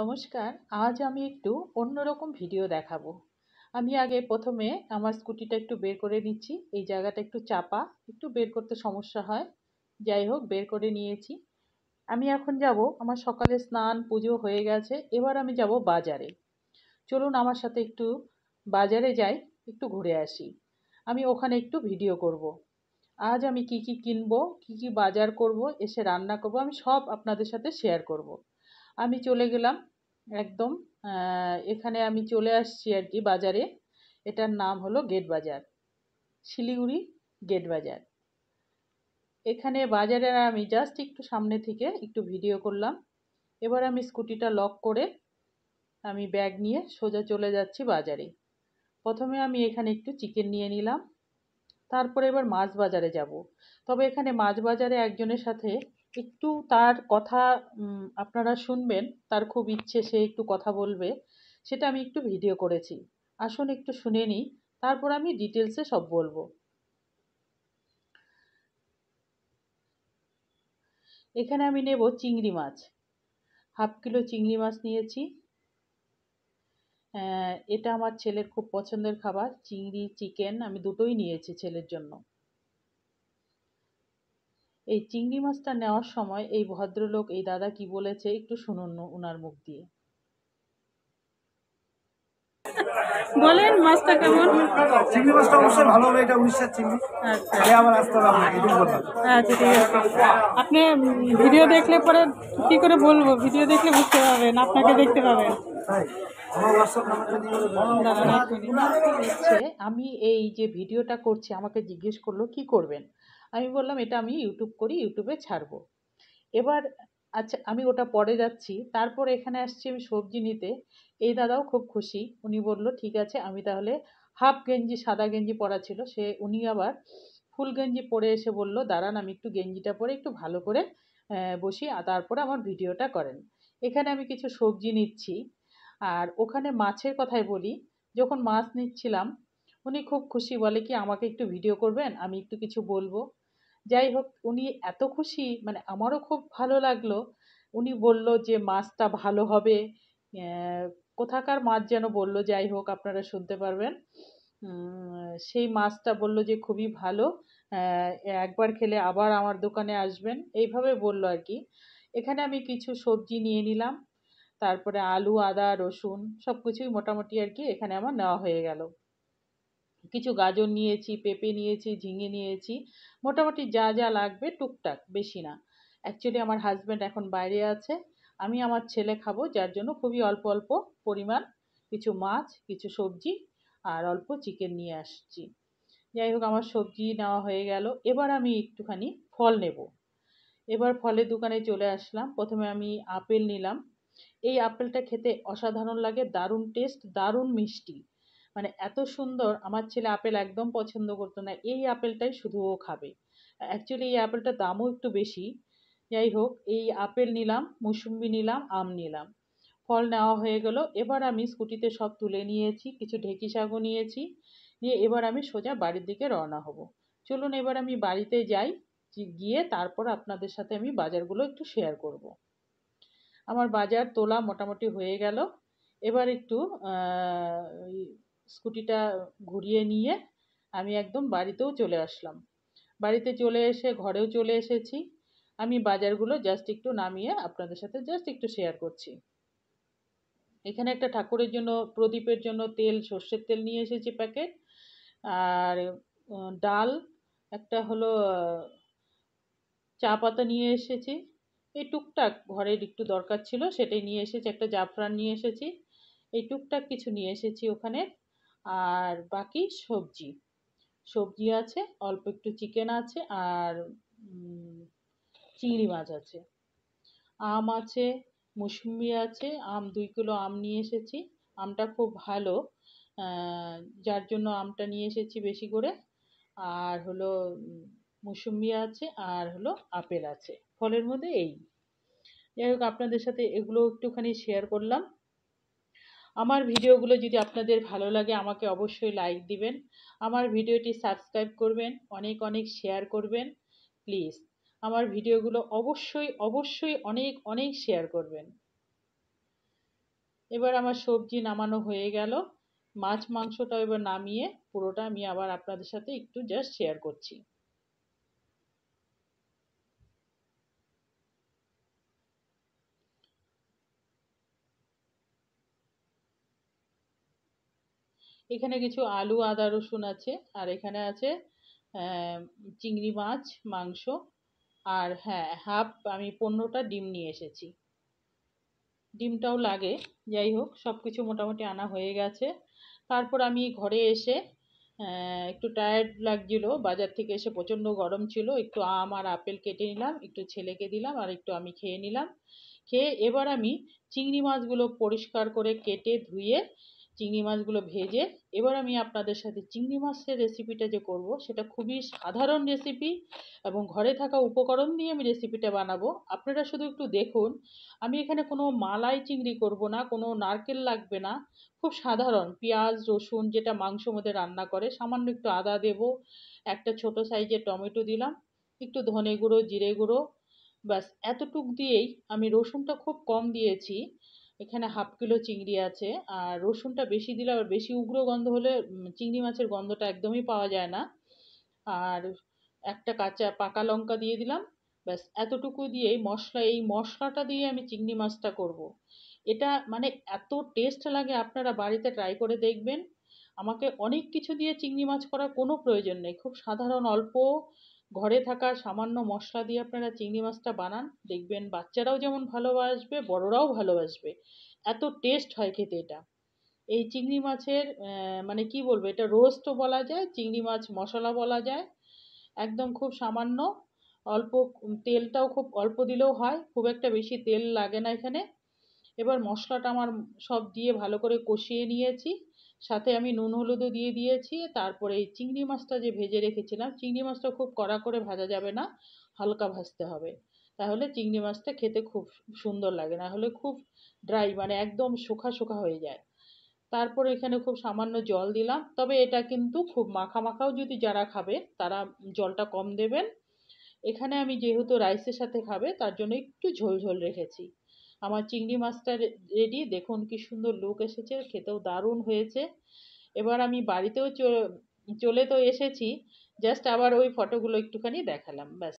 নমস্কার আজ আমি একটু অন্যরকম ভিডিও দেখাবো আমি আগে প্রথমে আমার স্কুটিটা একটু বের করে নিচ্ছি এই জায়গাটা একটু চাপা একটু বের করতে সমস্যা হয় যাই হোক বের করে নিয়েছি আমি এখন যাব আমার সকালে স্নান পুজো হয়ে গেছে এবার আমি যাব বাজারে চলুন আমার সাথে একটু বাজারে যাই একটু ঘুরে আসি আমি ওখানে একটু ভিডিও করব। আজ আমি কি কি কিনবো কি কি বাজার করব এসে রান্না করব আমি সব আপনাদের সাথে শেয়ার করব। আমি চলে গেলাম একদম এখানে আমি চলে আসছি আর কি বাজারে এটার নাম হলো গেট বাজার শিলিগুড়ি গেট বাজার এখানে বাজারে আমি জাস্ট একটু সামনে থেকে একটু ভিডিও করলাম এবার আমি স্কুটিটা লক করে আমি ব্যাগ নিয়ে সোজা চলে যাচ্ছি বাজারে প্রথমে আমি এখানে একটু চিকেন নিয়ে নিলাম তারপরে এবার মাছ বাজারে যাব তবে এখানে মাছ বাজারে একজনের সাথে একটু তার কথা আপনারা শুনবেন তার খুব ইচ্ছে সে একটু কথা বলবে সেটা আমি একটু ভিডিও করেছি আসুন একটু শুনে নিই তারপর আমি ডিটেলসে সব বলবো এখানে আমি নেব চিংড়ি মাছ হাফ কিলো চিংড়ি মাছ নিয়েছি এটা আমার ছেলের খুব পছন্দের খাবার চিংড়ি চিকেন আমি দুটোই নিয়েছি ছেলের জন্য এই চিংড়ি মাছটা নেওয়ার সময় এই ভদ্রলোক এই দাদা কি বলেছে একটু শুনুন ওনার মুখ দিয়ে বলেন মাছটা কেমন চিংড়ি মাছটা অবশ্যই ভালো হবে এটা উড়িষ্যার চিংড়ি আচ্ছা আবার আসতে হবে আচ্ছা ঠিক আছে আপনি ভিডিও দেখলে পরে কি করে বলবো ভিডিও দেখলে বুঝতে পারবেন আপনাকে দেখতে পাবেন আমি এই যে ভিডিওটা করছি আমাকে জিজ্ঞেস করলো কি করবেন আমি বললাম এটা আমি ইউটিউব করি ইউটিউবে ছাড়বো এবার আচ্ছা আমি ওটা পরে যাচ্ছি তারপর এখানে আসছি আমি সবজি নিতে এই দাদাও খুব খুশি উনি বলল ঠিক আছে আমি তাহলে হাফ গেঞ্জি সাদা গেঞ্জি পরা ছিল সে উনি আবার ফুল গেঞ্জি পরে এসে বলল দাঁড়ান আমি একটু গেঞ্জিটা পরে একটু ভালো করে বসি আর তারপরে আমার ভিডিওটা করেন এখানে আমি কিছু সবজি নিচ্ছি আর ওখানে মাছের কথাই বলি যখন মাছ নিচ্ছিলাম উনি খুব খুশি বলে কি আমাকে একটু ভিডিও করবেন আমি একটু কিছু বলবো যাই হোক উনি এত খুশি মানে আমারও খুব ভালো লাগলো উনি বলল যে মাছটা ভালো হবে কোথাকার মাছ যেন বলল যাই হোক আপনারা শুনতে পারবেন সেই মাছটা বলল যে খুবই ভালো একবার খেলে আবার আমার দোকানে আসবেন এইভাবে বলল আর কি এখানে আমি কিছু সবজি নিয়ে নিলাম তারপরে আলু আদা রসুন সব কিছুই মোটামুটি আর কি এখানে আমার নেওয়া হয়ে গেল কিছু গাজর নিয়েছি পেঁপে নিয়েছি ঝিঙে নিয়েছি মোটামুটি যা যা লাগবে টুকটাক বেশি না অ্যাকচুয়ালি আমার হাজব্যান্ড এখন বাইরে আছে আমি আমার ছেলে খাবো যার জন্য খুবই অল্প অল্প পরিমাণ কিছু মাছ কিছু সবজি আর অল্প চিকেন নিয়ে আসছি যাই হোক আমার সবজি নেওয়া হয়ে গেল এবার আমি একটুখানি ফল নেব এবার ফলের দোকানে চলে আসলাম প্রথমে আমি আপেল নিলাম এই আপেলটা খেতে অসাধারণ লাগে দারুণ টেস্ট দারুণ মিষ্টি মানে এত সুন্দর আমার ছেলে আপেল একদম পছন্দ করতো না এই আপেলটাই শুধু ও খাবে অ্যাকচুয়ালি এই আপেলটার দামও একটু বেশি যাই হোক এই আপেল নিলাম মুসুম্বি নিলাম আম নিলাম ফল নেওয়া হয়ে গেল এবার আমি স্কুটিতে সব তুলে নিয়েছি কিছু ঢেঁকি শাকও নিয়েছি নিয়ে এবার আমি সোজা বাড়ির দিকে রওনা হব চলুন এবার আমি বাড়িতে যাই গিয়ে তারপর আপনাদের সাথে আমি বাজারগুলো একটু শেয়ার করব। আমার বাজার তোলা মোটামুটি হয়ে গেল এবার একটু স্কুটিটা ঘুরিয়ে নিয়ে আমি একদম বাড়িতেও চলে আসলাম বাড়িতে চলে এসে ঘরেও চলে এসেছি আমি বাজারগুলো জাস্ট একটু নামিয়ে আপনাদের সাথে জাস্ট একটু শেয়ার করছি এখানে একটা ঠাকুরের জন্য প্রদীপের জন্য তেল সর্ষের তেল নিয়ে এসেছি প্যাকেট আর ডাল একটা হলো চা পাতা নিয়ে এসেছি এই টুকটাক ঘরের একটু দরকার ছিল সেটাই নিয়ে এসেছি একটা জাফরান নিয়ে এসেছি এই টুকটাক কিছু নিয়ে এসেছি ওখানে আর বাকি সবজি সবজি আছে অল্প একটু চিকেন আছে আর চিংড়ি মাছ আছে আম আছে মুসম্বি আছে আম দুই কিলো আম নিয়ে এসেছি আমটা খুব ভালো যার জন্য আমটা নিয়ে এসেছি বেশি করে আর হলো মুসম্বি আছে আর হলো আপেল আছে ফলের মধ্যে এই যাই হোক আপনাদের সাথে এগুলো একটুখানি শেয়ার করলাম আমার ভিডিওগুলো যদি আপনাদের ভালো লাগে আমাকে অবশ্যই লাইক দিবেন আমার ভিডিওটি সাবস্ক্রাইব করবেন অনেক অনেক শেয়ার করবেন প্লিজ আমার ভিডিওগুলো অবশ্যই অবশ্যই অনেক অনেক শেয়ার করবেন এবার আমার সবজি নামানো হয়ে গেল মাছ মাংসটা এবার নামিয়ে পুরোটা আমি আবার আপনাদের সাথে একটু জাস্ট শেয়ার করছি এখানে কিছু আলু আদা রসুন আছে আর এখানে আছে চিংড়ি মাছ মাংস আর হ্যাঁ হাফ আমি পনেরোটা ডিম নিয়ে এসেছি ডিমটাও লাগে যাই হোক সব কিছু মোটামুটি আনা হয়ে গেছে তারপর আমি ঘরে এসে একটু টায়ার্ড লাগছিল বাজার থেকে এসে প্রচণ্ড গরম ছিল একটু আম আর আপেল কেটে নিলাম একটু ছেলেকে দিলাম আর একটু আমি খেয়ে নিলাম খেয়ে এবার আমি চিংড়ি মাছগুলো পরিষ্কার করে কেটে ধুয়ে চিংড়ি মাছগুলো ভেজে এবার আমি আপনাদের সাথে চিংড়ি মাছের রেসিপিটা যে করব সেটা খুবই সাধারণ রেসিপি এবং ঘরে থাকা উপকরণ দিয়ে আমি রেসিপিটা বানাবো আপনারা শুধু একটু দেখুন আমি এখানে কোনো মালাই চিংড়ি করব না কোনো নারকেল লাগবে না খুব সাধারণ পেঁয়াজ রসুন যেটা মাংস মধ্যে রান্না করে সামান্য একটু আদা দেব একটা ছোট সাইজের টমেটো দিলাম একটু ধনে গুঁড়ো জিরে গুঁড়ো ব্যাস এতটুক দিয়েই আমি রসুনটা খুব কম দিয়েছি এখানে হাফ কিলো চিংড়ি আছে আর রসুনটা বেশি দিলে আবার বেশি উগ্র গন্ধ হলে চিংড়ি মাছের গন্ধটা একদমই পাওয়া যায় না আর একটা কাঁচা পাকা লঙ্কা দিয়ে দিলাম ব্যাস এতটুকু দিয়ে মশলা এই মশলাটা দিয়ে আমি চিংড়ি মাছটা করব। এটা মানে এত টেস্ট লাগে আপনারা বাড়িতে ট্রাই করে দেখবেন আমাকে অনেক কিছু দিয়ে চিংড়ি মাছ করার কোনো প্রয়োজন নেই খুব সাধারণ অল্প ঘরে থাকা সামান্য মশলা দিয়ে আপনারা চিংড়ি মাছটা বানান দেখবেন বাচ্চারাও যেমন ভালোবাসবে বড়রাও ভালোবাসবে এত টেস্ট হয় খেতে এটা এই চিংড়ি মাছের মানে কি বলবো এটা রোস্টও বলা যায় চিংড়ি মাছ মশলা বলা যায় একদম খুব সামান্য অল্প তেলটাও খুব অল্প দিলেও হয় খুব একটা বেশি তেল লাগে না এখানে এবার মশলাটা আমার সব দিয়ে ভালো করে কষিয়ে নিয়েছি সাথে আমি নুন হলুদও দিয়ে দিয়েছি তারপরে এই চিংড়ি মাছটা যে ভেজে রেখেছিলাম চিংড়ি মাছটা খুব কড়া করে ভাজা যাবে না হালকা ভাজতে হবে তাহলে চিংড়ি মাছটা খেতে খুব সুন্দর লাগে না হলে খুব ড্রাই মানে একদম শুকা শুকা হয়ে যায় তারপর এখানে খুব সামান্য জল দিলাম তবে এটা কিন্তু খুব মাখা মাখাও যদি যারা খাবে তারা জলটা কম দেবেন এখানে আমি যেহেতু রাইসের সাথে খাবে তার জন্য একটু ঝোল ঝোল রেখেছি আমার চিংড়ি মাছটা রেডি দেখুন কি সুন্দর লোক এসেছে খেতেও দারুণ হয়েছে এবার আমি বাড়িতেও চলে তো এসেছি জাস্ট আবার ওই ফটোগুলো একটুখানি দেখালাম ব্যাস